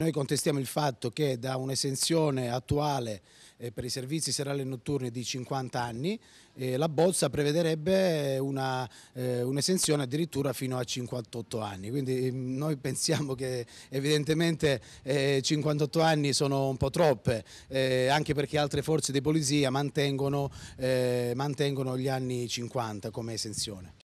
Noi contestiamo il fatto che da un'esenzione attuale eh, per i servizi serali e notturni di 50 anni eh, la bozza prevederebbe eh, un'esenzione un addirittura fino a 58 anni, quindi mm, noi pensiamo che evidentemente 58 anni sono un po' troppe, anche perché altre forze di polizia mantengono, mantengono gli anni 50 come esenzione.